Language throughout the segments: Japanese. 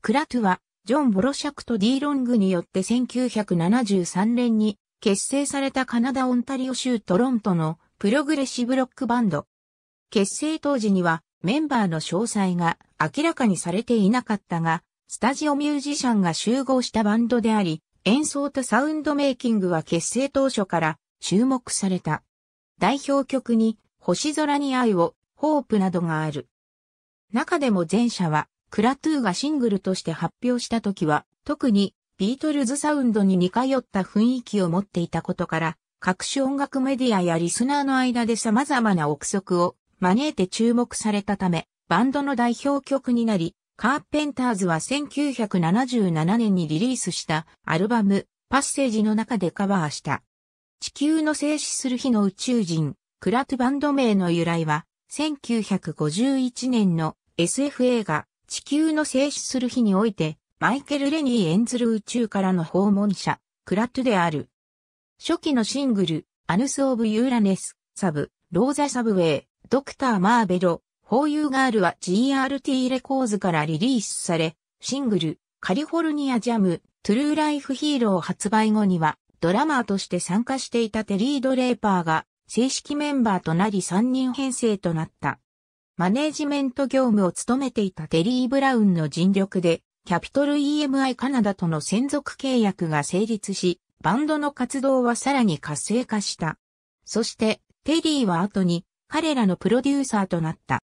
クラトゥは、ジョン・ボロシャクとディーロングによって1973年に結成されたカナダ・オンタリオ州トロントのプログレッシブロックバンド。結成当時にはメンバーの詳細が明らかにされていなかったが、スタジオミュージシャンが集合したバンドであり、演奏とサウンドメイキングは結成当初から注目された。代表曲に星空に愛を、ホープなどがある。中でも前者はクラトゥーがシングルとして発表した時は、特にビートルズサウンドに似通った雰囲気を持っていたことから、各種音楽メディアやリスナーの間で様々な憶測を招いて注目されたため、バンドの代表曲になり、カーペンターズは1977年にリリースしたアルバム、パッセージの中でカバーした。地球の静止する日の宇宙人、クラトゥバンド名の由来は、1951年の SF 映画、地球の静止する日において、マイケル・レニー演ずる宇宙からの訪問者、クラットである。初期のシングル、アヌス・オブ・ユーラネス、サブ、ローザ・サブウェイ、ドクター・マーベロ、ホーユー・ガールは GRT レコーズからリリースされ、シングル、カリフォルニア・ジャム、トゥルー・ライフ・ヒーロー発売後には、ドラマーとして参加していたテリー・ドレーパーが、正式メンバーとなり3人編成となった。マネージメント業務を務めていたテリー・ブラウンの尽力で、キャピトル EMI カナダとの専属契約が成立し、バンドの活動はさらに活性化した。そして、テリーは後に彼らのプロデューサーとなった。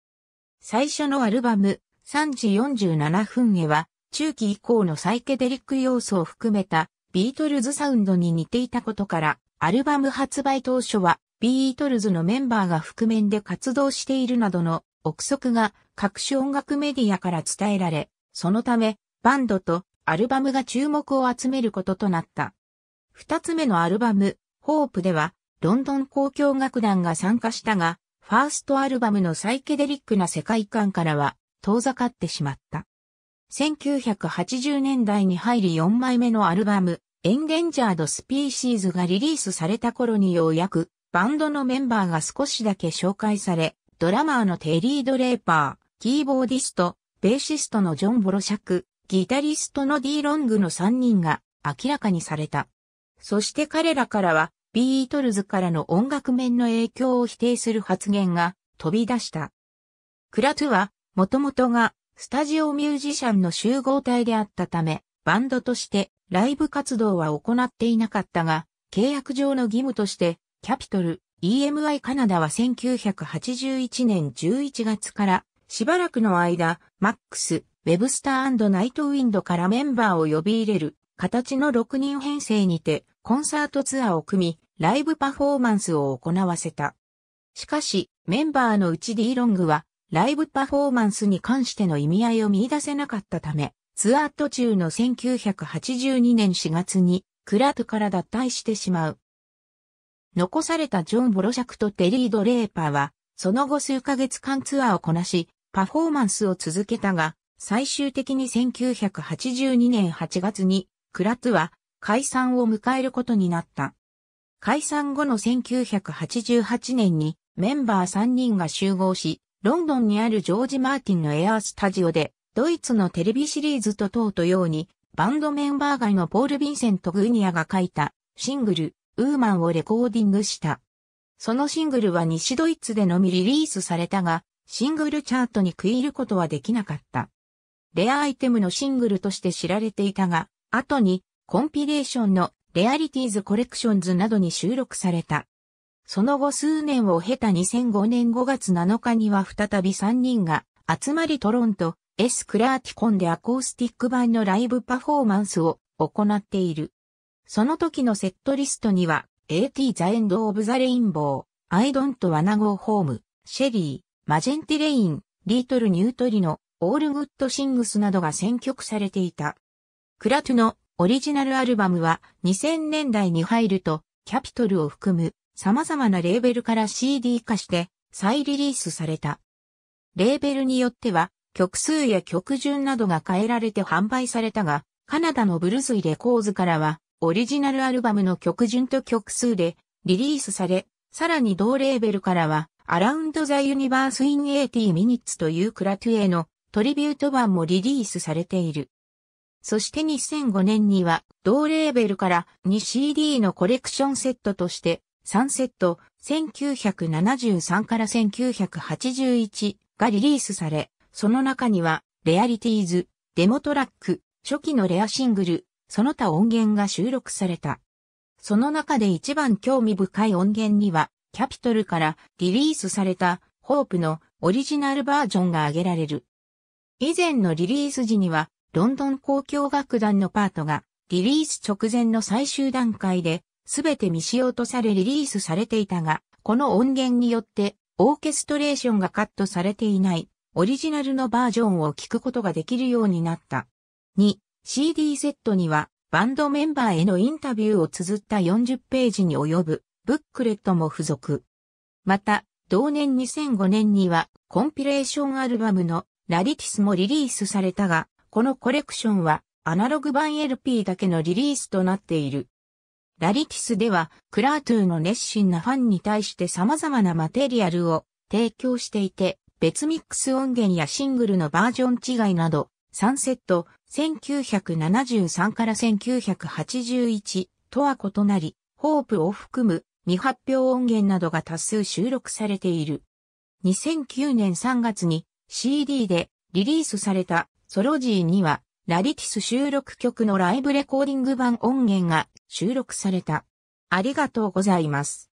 最初のアルバム、3時47分へは、中期以降のサイケデリック要素を含めたビートルズサウンドに似ていたことから、アルバム発売当初はビートルズのメンバーが覆面で活動しているなどの憶測が各種音楽メディアから伝えられ、そのためバンドとアルバムが注目を集めることとなった。二つ目のアルバム、ホープでは、ロンドン交響楽団が参加したが、ファーストアルバムのサイケデリックな世界観からは遠ざかってしまった。1980年代に入り4枚目のアルバム、エンデンジャードスピーシーズがリリースされた頃にようやくバンドのメンバーが少しだけ紹介され、ドラマーのテリー・ドレーパー、キーボーディスト、ベーシストのジョン・ボロシャク、ギタリストのディ・ロングの3人が明らかにされた。そして彼らからは、ビートルズからの音楽面の影響を否定する発言が飛び出した。クラトゥは、もともとがスタジオミュージシャンの集合体であったため、バンドとしてライブ活動は行っていなかったが、契約上の義務としてキャピトル EMI カナダは1981年11月からしばらくの間、マックス、ウェブスターナイトウィンドからメンバーを呼び入れる形の6人編成にてコンサートツアーを組み、ライブパフォーマンスを行わせた。しかし、メンバーのうち D ロングは、ライブパフォーマンスに関しての意味合いを見出せなかったため、ツアー途中の1982年4月に、クラブから脱退してしまう。残されたジョン・ボロシャクとテリー・ドレーパーは、その後数ヶ月間ツアーをこなし、パフォーマンスを続けたが、最終的に1982年8月に、クラツは解散を迎えることになった。解散後の1988年にメンバー3人が集合し、ロンドンにあるジョージ・マーティンのエアースタジオで、ドイツのテレビシリーズと等とように、バンドメンバー外のポール・ヴィンセント・グーニアが書いたシングル、ウーマンをレコーディングした。そのシングルは西ドイツでのみリリースされたが、シングルチャートに食い入ることはできなかった。レアアイテムのシングルとして知られていたが、後にコンピレーションのレアリティーズコレクションズなどに収録された。その後数年を経た2005年5月7日には再び3人が集まりトロント、S クラーティコンでアコースティック版のライブパフォーマンスを行っている。その時のセットリストには、AT The End of the Rainbow、I Don't Wanna Go Home、Sherry, e m a g n シェリー、マジェン t ィレイン、リートルニュート l ノ、オ o ルグッドシング s などが選曲されていた。クラトゥのオリジナルアルバムは2000年代に入ると、キャピトルを含む様々なレーベルから CD 化して再リリースされた。レーベルによっては、曲数や曲順などが変えられて販売されたが、カナダのブルースイレコーズからは、オリジナルアルバムの曲順と曲数でリリースされ、さらに同レーベルからは、アラウンド・ザ・ユニバース・イン・エイティ・ミニッツというクラトゥエのトリビュート版もリリースされている。そして2005年には、同レーベルから 2CD のコレクションセットとして、3セット、1973から1981がリリースされ、その中には、レアリティーズ、デモトラック、初期のレアシングル、その他音源が収録された。その中で一番興味深い音源には、キャピトルからリリースされたホープのオリジナルバージョンが挙げられる。以前のリリース時には、ロンドン交響楽団のパートが、リリース直前の最終段階で、すべて未使用とされリリースされていたが、この音源によって、オーケストレーションがカットされていない、オリジナルのバージョンを聞くことができるようになった。2、CD セットにはバンドメンバーへのインタビューを綴った40ページに及ぶブックレットも付属。また、同年2005年にはコンピレーションアルバムのラリティスもリリースされたが、このコレクションはアナログ版 LP だけのリリースとなっている。ラリティスではクラートゥーの熱心なファンに対して様々なマテリアルを提供していて、別ミックス音源やシングルのバージョン違いなど、3セット、1973から1981とは異なり、ホープを含む未発表音源などが多数収録されている。2009年3月に CD でリリースされたソロジーにはラリティス収録曲のライブレコーディング版音源が収録された。ありがとうございます。